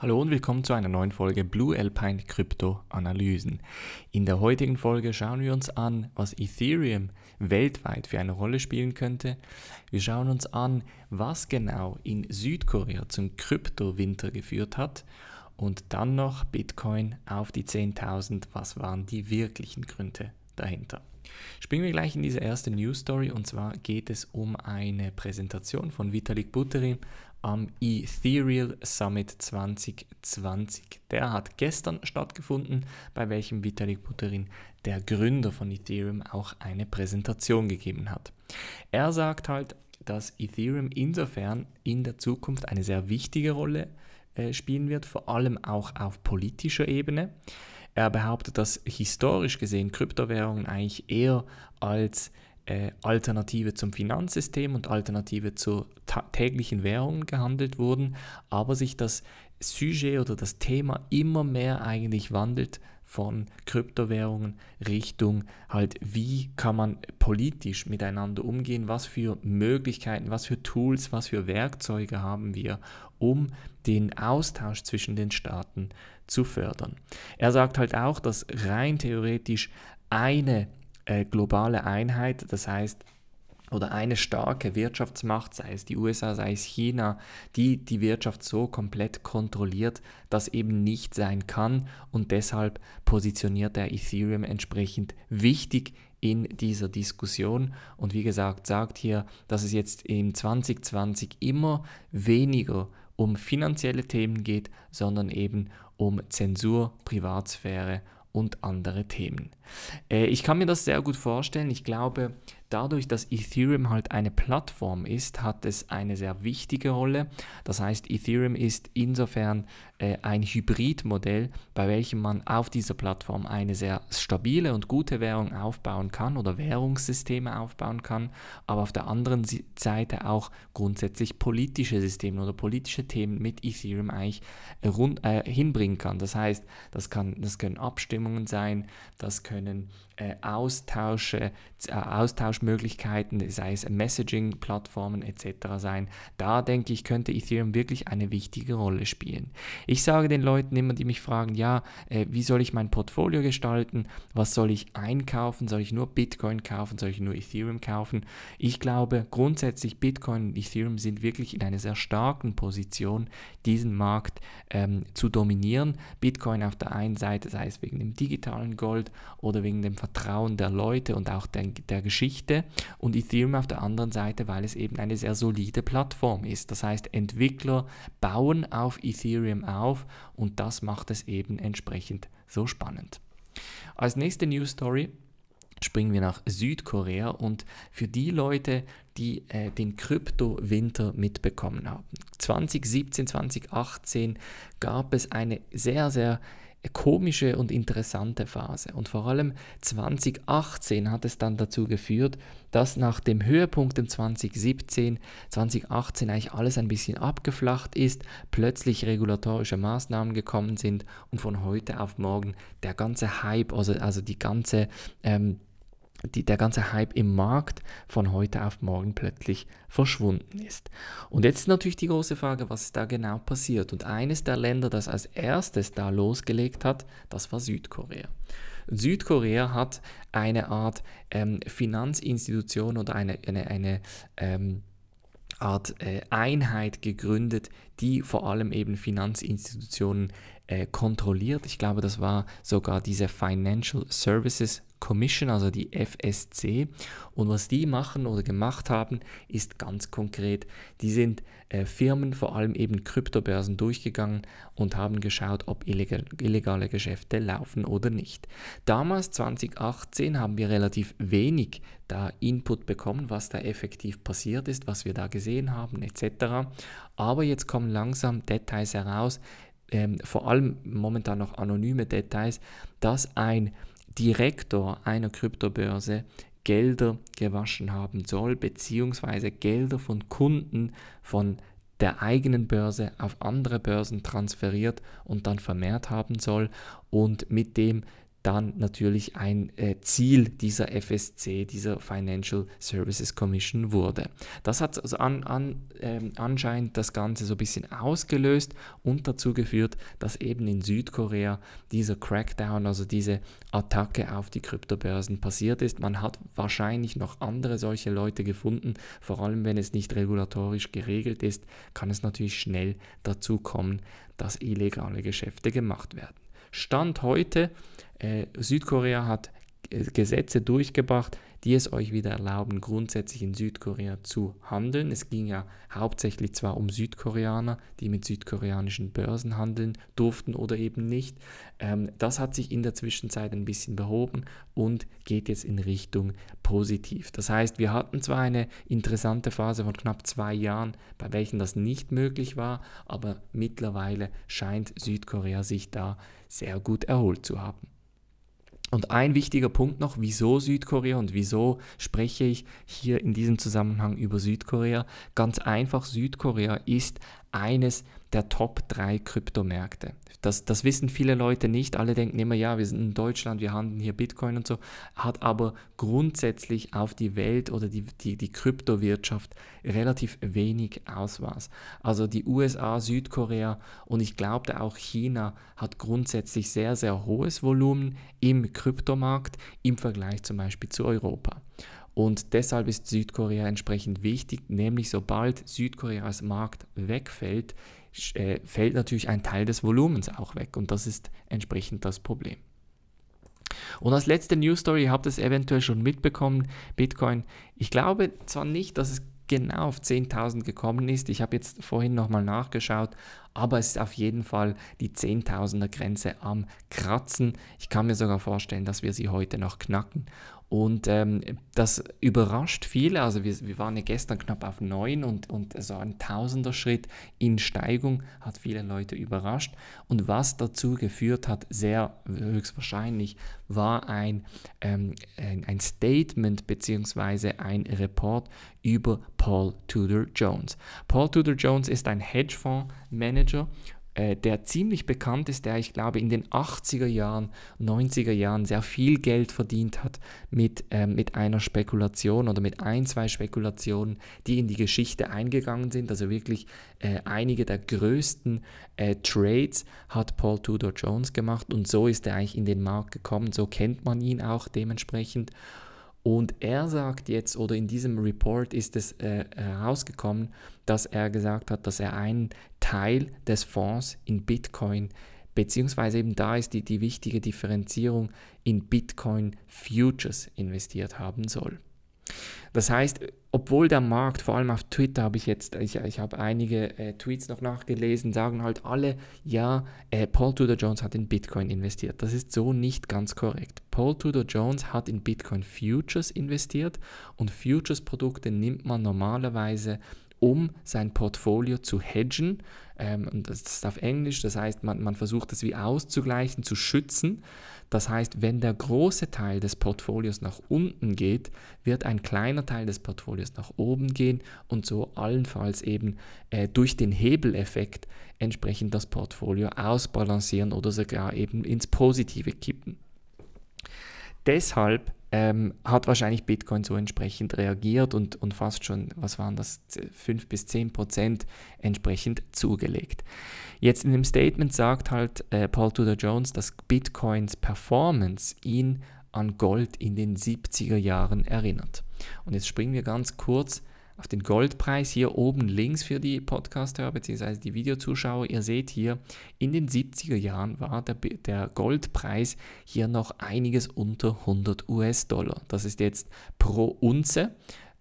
Hallo und willkommen zu einer neuen Folge Blue Alpine Krypto Analysen. In der heutigen Folge schauen wir uns an, was Ethereum weltweit für eine Rolle spielen könnte. Wir schauen uns an, was genau in Südkorea zum Kryptowinter geführt hat. Und dann noch Bitcoin auf die 10.000. Was waren die wirklichen Gründe dahinter. Springen wir gleich in diese erste News Story und zwar geht es um eine Präsentation von Vitalik Buterin am Ethereal Summit 2020. Der hat gestern stattgefunden, bei welchem Vitalik Buterin, der Gründer von Ethereum, auch eine Präsentation gegeben hat. Er sagt halt, dass Ethereum insofern in der Zukunft eine sehr wichtige Rolle äh, spielen wird, vor allem auch auf politischer Ebene er behauptet, dass historisch gesehen Kryptowährungen eigentlich eher als äh, Alternative zum Finanzsystem und Alternative zur täglichen Währung gehandelt wurden, aber sich das Sujet oder das Thema immer mehr eigentlich wandelt von Kryptowährungen Richtung halt, wie kann man politisch miteinander umgehen, was für Möglichkeiten, was für Tools, was für Werkzeuge haben wir, um den Austausch zwischen den Staaten zu fördern. Er sagt halt auch, dass rein theoretisch eine äh, globale Einheit, das heißt oder eine starke Wirtschaftsmacht, sei es die USA, sei es China, die die Wirtschaft so komplett kontrolliert, dass eben nicht sein kann und deshalb positioniert er Ethereum entsprechend wichtig in dieser Diskussion und wie gesagt sagt hier, dass es jetzt im 2020 immer weniger um finanzielle Themen geht, sondern eben um Zensur, Privatsphäre und andere Themen. Äh, ich kann mir das sehr gut vorstellen. Ich glaube, Dadurch, dass Ethereum halt eine Plattform ist, hat es eine sehr wichtige Rolle. Das heißt, Ethereum ist insofern äh, ein Hybridmodell, bei welchem man auf dieser Plattform eine sehr stabile und gute Währung aufbauen kann oder Währungssysteme aufbauen kann, aber auf der anderen Seite auch grundsätzlich politische Systeme oder politische Themen mit Ethereum eigentlich äh, rund, äh, hinbringen kann. Das heißt, das, kann, das können Abstimmungen sein, das können äh, Austausche, äh, Austausch Austauschmöglichkeiten, sei es Messaging-Plattformen etc. sein. Da denke ich, könnte Ethereum wirklich eine wichtige Rolle spielen. Ich sage den Leuten immer, die mich fragen, ja, äh, wie soll ich mein Portfolio gestalten? Was soll ich einkaufen? Soll ich nur Bitcoin kaufen? Soll ich nur Ethereum kaufen? Ich glaube grundsätzlich, Bitcoin und Ethereum sind wirklich in einer sehr starken Position, diesen Markt ähm, zu dominieren. Bitcoin auf der einen Seite, sei es wegen dem digitalen Gold oder wegen dem Vertrauen der Leute und auch der, der Geschichte, Geschichte und Ethereum auf der anderen Seite, weil es eben eine sehr solide Plattform ist. Das heißt, Entwickler bauen auf Ethereum auf und das macht es eben entsprechend so spannend. Als nächste News Story springen wir nach Südkorea und für die Leute, die äh, den Kryptowinter mitbekommen haben. 2017, 2018 gab es eine sehr, sehr komische und interessante Phase. Und vor allem 2018 hat es dann dazu geführt, dass nach dem Höhepunkt im 2017, 2018 eigentlich alles ein bisschen abgeflacht ist, plötzlich regulatorische Maßnahmen gekommen sind und von heute auf morgen der ganze Hype, also, also die ganze ähm, die, der ganze Hype im Markt von heute auf morgen plötzlich verschwunden ist. Und jetzt ist natürlich die große Frage, was ist da genau passiert? Und eines der Länder, das als erstes da losgelegt hat, das war Südkorea. Südkorea hat eine Art ähm, Finanzinstitution oder eine, eine, eine ähm, Art äh, Einheit gegründet, die vor allem eben Finanzinstitutionen äh, kontrolliert. Ich glaube, das war sogar diese Financial Services Commission, also die FSC. Und was die machen oder gemacht haben, ist ganz konkret, die sind äh, Firmen, vor allem eben Kryptobörsen durchgegangen und haben geschaut, ob illegale Geschäfte laufen oder nicht. Damals, 2018, haben wir relativ wenig da Input bekommen, was da effektiv passiert ist, was wir da gesehen haben etc. Aber jetzt kommen langsam Details heraus, ähm, vor allem momentan noch anonyme Details, dass ein Direktor einer Kryptobörse Gelder gewaschen haben soll, beziehungsweise Gelder von Kunden von der eigenen Börse auf andere Börsen transferiert und dann vermehrt haben soll und mit dem dann natürlich ein äh, Ziel dieser FSC, dieser Financial Services Commission wurde. Das hat also an, an, äh, anscheinend das Ganze so ein bisschen ausgelöst und dazu geführt, dass eben in Südkorea dieser Crackdown, also diese Attacke auf die Kryptobörsen passiert ist. Man hat wahrscheinlich noch andere solche Leute gefunden, vor allem wenn es nicht regulatorisch geregelt ist, kann es natürlich schnell dazu kommen, dass illegale Geschäfte gemacht werden. Stand heute, äh, Südkorea hat äh, Gesetze durchgebracht, die es euch wieder erlauben, grundsätzlich in Südkorea zu handeln. Es ging ja hauptsächlich zwar um Südkoreaner, die mit südkoreanischen Börsen handeln durften oder eben nicht. Ähm, das hat sich in der Zwischenzeit ein bisschen behoben und geht jetzt in Richtung positiv. Das heißt, wir hatten zwar eine interessante Phase von knapp zwei Jahren, bei welchen das nicht möglich war, aber mittlerweile scheint Südkorea sich da sehr gut erholt zu haben. Und ein wichtiger Punkt noch, wieso Südkorea und wieso spreche ich hier in diesem Zusammenhang über Südkorea? Ganz einfach, Südkorea ist eines der Top 3 Kryptomärkte. Das, das wissen viele Leute nicht. Alle denken immer, ja, wir sind in Deutschland, wir handeln hier Bitcoin und so, hat aber grundsätzlich auf die Welt oder die, die, die Kryptowirtschaft relativ wenig Ausmaß. Also die USA, Südkorea und ich glaube auch China hat grundsätzlich sehr, sehr hohes Volumen im Kryptomarkt im Vergleich zum Beispiel zu Europa. Und deshalb ist Südkorea entsprechend wichtig, nämlich sobald Südkoreas Markt wegfällt, äh, fällt natürlich ein Teil des Volumens auch weg. Und das ist entsprechend das Problem. Und als letzte News Story, ihr habt es eventuell schon mitbekommen, Bitcoin. Ich glaube zwar nicht, dass es genau auf 10.000 gekommen ist. Ich habe jetzt vorhin nochmal nachgeschaut, aber es ist auf jeden Fall die 10.000er Grenze am Kratzen. Ich kann mir sogar vorstellen, dass wir sie heute noch knacken. Und ähm, das überrascht viele. Also wir, wir waren ja gestern knapp auf 9 und, und so ein tausender Schritt in Steigung hat viele Leute überrascht. Und was dazu geführt hat, sehr höchstwahrscheinlich, war ein, ähm, ein Statement bzw. ein Report über Paul Tudor Jones. Paul Tudor Jones ist ein Hedgefonds-Manager äh, der ziemlich bekannt ist, der ich glaube in den 80er Jahren, 90er Jahren sehr viel Geld verdient hat mit, äh, mit einer Spekulation oder mit ein, zwei Spekulationen, die in die Geschichte eingegangen sind. Also wirklich äh, einige der größten äh, Trades hat Paul Tudor Jones gemacht und so ist er eigentlich in den Markt gekommen. So kennt man ihn auch dementsprechend. Und er sagt jetzt, oder in diesem Report ist es äh, herausgekommen, dass er gesagt hat, dass er einen Teil des Fonds in Bitcoin beziehungsweise eben da ist die, die wichtige Differenzierung in Bitcoin Futures investiert haben soll. Das heißt, obwohl der Markt, vor allem auf Twitter habe ich jetzt, ich, ich habe einige äh, Tweets noch nachgelesen, sagen halt alle, ja, äh, Paul Tudor Jones hat in Bitcoin investiert. Das ist so nicht ganz korrekt. Paul Tudor Jones hat in Bitcoin Futures investiert und Futures-Produkte nimmt man normalerweise um sein Portfolio zu hedgen. Ähm, und das ist auf Englisch, das heißt, man, man versucht es wie auszugleichen, zu schützen. Das heißt, wenn der große Teil des Portfolios nach unten geht, wird ein kleiner Teil des Portfolios nach oben gehen und so allenfalls eben äh, durch den Hebeleffekt entsprechend das Portfolio ausbalancieren oder sogar eben ins Positive kippen. Deshalb ähm, hat wahrscheinlich Bitcoin so entsprechend reagiert und, und fast schon, was waren das, 5 bis 10 Prozent entsprechend zugelegt. Jetzt in dem Statement sagt halt äh, Paul Tudor Jones, dass Bitcoins Performance ihn an Gold in den 70er Jahren erinnert. Und jetzt springen wir ganz kurz auf den Goldpreis hier oben links für die Podcaster bzw. die Videozuschauer. Ihr seht hier, in den 70er Jahren war der, der Goldpreis hier noch einiges unter 100 US-Dollar. Das ist jetzt pro Unze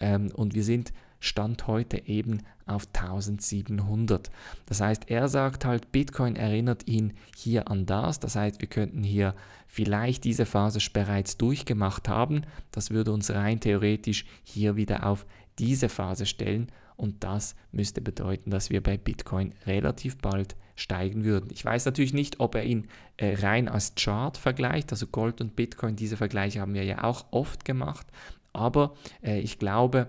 ähm, und wir sind Stand heute eben auf 1700. Das heißt, er sagt halt, Bitcoin erinnert ihn hier an das. Das heißt, wir könnten hier vielleicht diese Phase bereits durchgemacht haben. Das würde uns rein theoretisch hier wieder auf diese Phase stellen und das müsste bedeuten, dass wir bei Bitcoin relativ bald steigen würden. Ich weiß natürlich nicht, ob er ihn äh, rein als Chart vergleicht, also Gold und Bitcoin, diese Vergleiche haben wir ja auch oft gemacht, aber äh, ich glaube,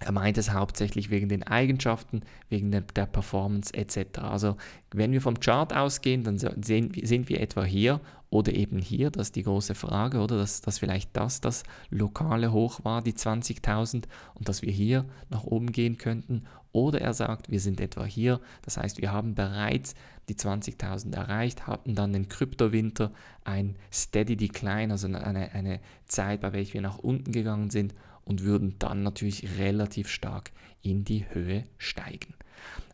er meint es hauptsächlich wegen den Eigenschaften, wegen der, der Performance etc. Also wenn wir vom Chart ausgehen, dann sehen, sind wir etwa hier oder eben hier, das ist die große Frage, oder dass, dass vielleicht das das lokale Hoch war, die 20.000, und dass wir hier nach oben gehen könnten. Oder er sagt, wir sind etwa hier, das heißt, wir haben bereits die 20.000 erreicht, hatten dann den Kryptowinter, ein Steady Decline, also eine, eine Zeit, bei welcher wir nach unten gegangen sind und würden dann natürlich relativ stark in die Höhe steigen.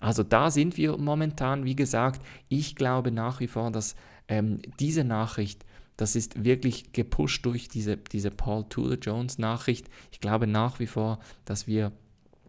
Also da sind wir momentan, wie gesagt, ich glaube nach wie vor, dass ähm, diese Nachricht, das ist wirklich gepusht durch diese, diese Paul Tudor Jones Nachricht. Ich glaube nach wie vor, dass wir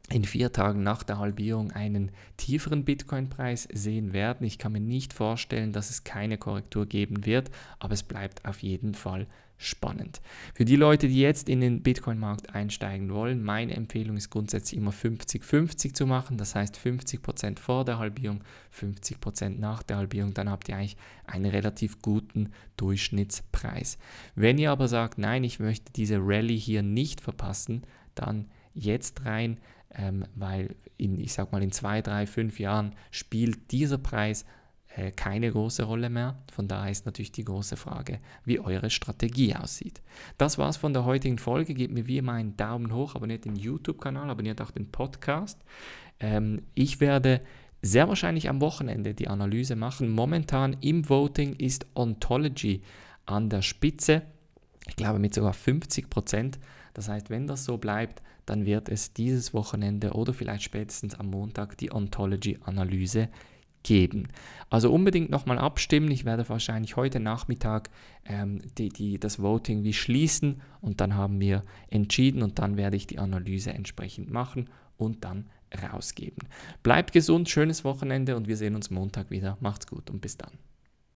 in vier Tagen nach der Halbierung einen tieferen Bitcoin-Preis sehen werden. Ich kann mir nicht vorstellen, dass es keine Korrektur geben wird, aber es bleibt auf jeden Fall spannend. Für die Leute, die jetzt in den Bitcoin-Markt einsteigen wollen, meine Empfehlung ist grundsätzlich immer 50-50 zu machen. Das heißt 50% vor der Halbierung, 50% nach der Halbierung. Dann habt ihr eigentlich einen relativ guten Durchschnittspreis. Wenn ihr aber sagt, nein, ich möchte diese Rallye hier nicht verpassen, dann jetzt rein, ähm, weil in, ich sag mal, in zwei, drei, fünf Jahren spielt dieser Preis äh, keine große Rolle mehr. Von daher ist natürlich die große Frage, wie eure Strategie aussieht. Das war's von der heutigen Folge. Gebt mir wie immer einen Daumen hoch, abonniert den YouTube-Kanal, abonniert auch den Podcast. Ähm, ich werde sehr wahrscheinlich am Wochenende die Analyse machen. Momentan im Voting ist Ontology an der Spitze. Ich glaube mit sogar 50 Prozent. Das heißt, wenn das so bleibt, dann wird es dieses Wochenende oder vielleicht spätestens am Montag die Ontology-Analyse geben geben. Also unbedingt nochmal abstimmen. Ich werde wahrscheinlich heute Nachmittag ähm, die, die, das Voting wie schließen und dann haben wir entschieden und dann werde ich die Analyse entsprechend machen und dann rausgeben. Bleibt gesund, schönes Wochenende und wir sehen uns Montag wieder. Macht's gut und bis dann.